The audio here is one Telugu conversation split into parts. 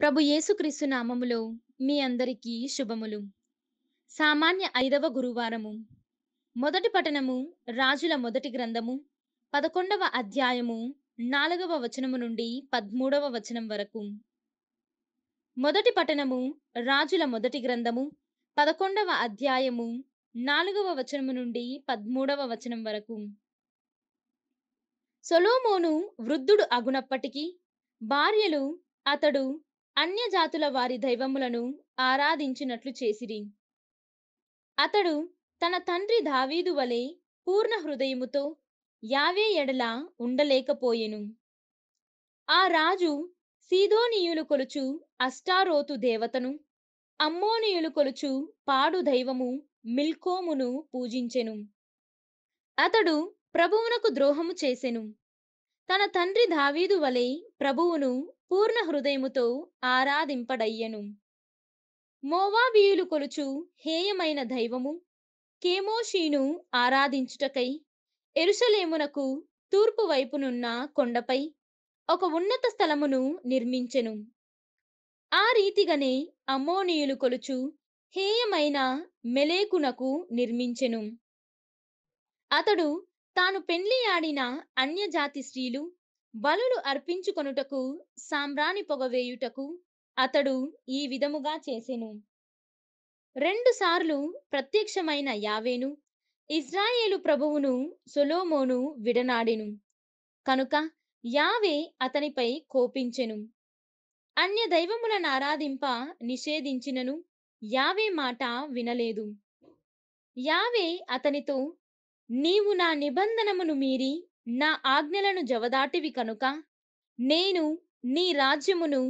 ప్రభు యేసుక్రీస్తు నామములో మీ అందరికీ శుభములు సామాన్య ఐదవ గురువారము మొదటి పఠనము రాజుల మొదటి గ్రంథము పదకొండవ అధ్యాయము నాలుగవ వచనము నుండి పద్మూడవ వచనం వరకు మొదటి పఠనము రాజుల మొదటి గ్రంథము పదకొండవ అధ్యాయము నాలుగవ వచనము నుండి పద్మూడవ వచనం వరకు సొలోమోను వృద్ధుడు అగునప్పటికీ భార్యలు అతడు అన్యజాతుల వారి దైవములను ఆరాధించినట్లు చేసిరి అతడు తన తండ్రి దావీదు వలె పూర్ణ హృదయముతో యావే ఎడలా ఉండలేకపోయెను ఆ రాజు సీదోనీయులు కొలుచు అష్టారోతు దేవతను అమ్మోనియులు కొలుచు పాడు దైవము మిల్కోమును పూజించెను అతడు ప్రభువునకు ద్రోహము చేసెను తన తండ్రి దావీదు వలె ప్రభువును పూర్ణ హృదయముతో ఆరాధింపడయ్యను మోవాబీయులు కొలుచు హేయమైన దైవము కేమోషీను ఆరాధించుటకై ఎరుసలేమునకు తూర్పు వైపునున్న కొండపై ఒక ఉన్నత స్థలమును నిర్మించెను ఆ రీతిగానే అమ్మోనీయులు కొలుచు హేయమైన మెలేకునకు నిర్మించెను అతడు తాను పెళ్లి ఆడిన అన్యజాతి స్త్రీలు బలులు అర్పించుకొనుటకు సాంబ్రాని పొగవేయుటకు అతడు ఈ విధముగా చేసెను రెండుసార్లు ప్రత్యక్షమైన యావేను ఇజ్రాయేలు ప్రభువును సొలోమోను విడనాడెను కనుక యావే అతనిపై కోపించెను అన్య దైవములను ఆరాధింప నిషేధించినను యావే మాట వినలేదు యావే అతనితో నీవు నా నిబంధనమును మీరి నా ఆజ్ఞలను జవదాటివి కనుక నేను నీ రాజ్యమును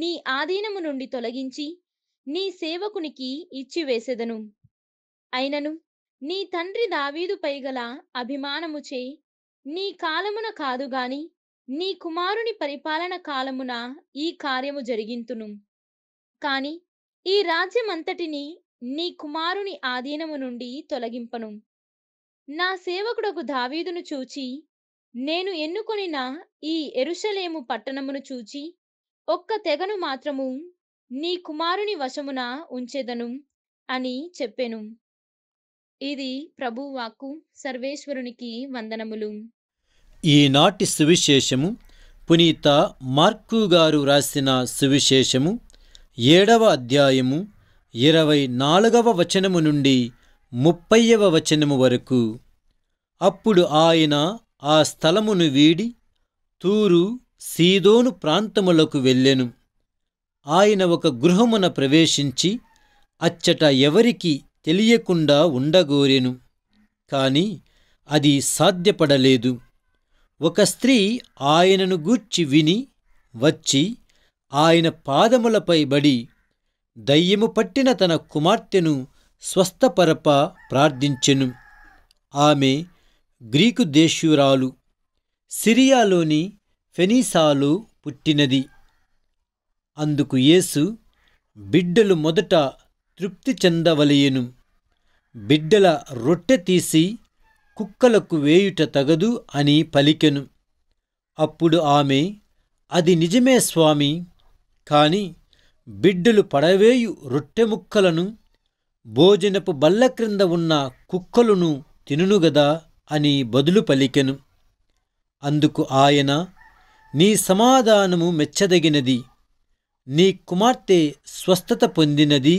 నీ ఆధీనము నుండి తొలగించి నీ సేవకునికి ఇచ్చివేసెదను అయినను నీ తండ్రి దావీదుపై గల అభిమానముచే నీ కాలమున కాదుగాని నీ కుమారుని పరిపాలన కాలమున ఈ కార్యము జరిగింతును కాని ఈ రాజ్యమంతటిని నీ కుమారుని ఆధీనము నుండి తొలగింపను నా సేవకుడకు దావీదును చూచి నేను ఎన్నుకొనిన ఈ ఎరుషలేము పట్టణమును చూచి ఒక్క తెగను మాత్రము నీ కుమారుని వశమున ఉంచేదను అని చెప్పెను ఇది ప్రభువాకు సర్వేశ్వరునికి వందనములు ఈనాటి సువిశేషము పునీత మార్కు గారు రాసిన సువిశేషము ఏడవ అధ్యాయము ఇరవై నాలుగవ వచనము నుండి ముప్పయ్యవ వచనము వరకు అప్పుడు ఆయన ఆ స్థలమును వీడి తూరు సీదోను ప్రాంతములకు వెళ్ళెను ఆయన ఒక గృహమున ప్రవేశించి అచ్చట ఎవరికి తెలియకుండా ఉండగోరెను కాని అది సాధ్యపడలేదు ఒక స్త్రీ ఆయనను గూర్చి విని వచ్చి ఆయన పాదములపై బడి దయ్యము పట్టిన తన కుమార్తెను స్వస్థపరప ప్రార్థించెను ఆమె గ్రీకు దేశురాలు సిరియాలోని ఫెనీసాలో పుట్టినది అందుకు యేసు బిడ్డలు మొదట తృప్తి చెందవలయను బిడ్డల రొట్టె తీసి కుక్కలకు వేయుట తగదు అని పలికెను అప్పుడు ఆమె అది నిజమే స్వామి కాని బిడ్డలు పడవేయు రొట్టె ముక్కలను భోజనపు బల్ల క్రింద ఉన్న కుక్కలను తినునుగదా అని బదులు పలికెను అందుకు ఆయన నీ సమాధానము మెచ్చదగినది నీ కుమార్తె స్వస్థత పొందినది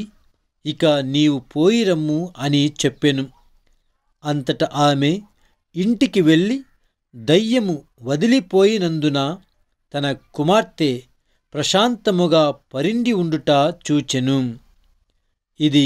ఇక నీవు పోయిరమ్ము అని చెప్పెను అంతట ఆమె ఇంటికి వెళ్ళి దయ్యము వదిలిపోయినందున తన కుమార్తె ప్రశాంతముగా పరిండి ఉండుట చూచెను ఇది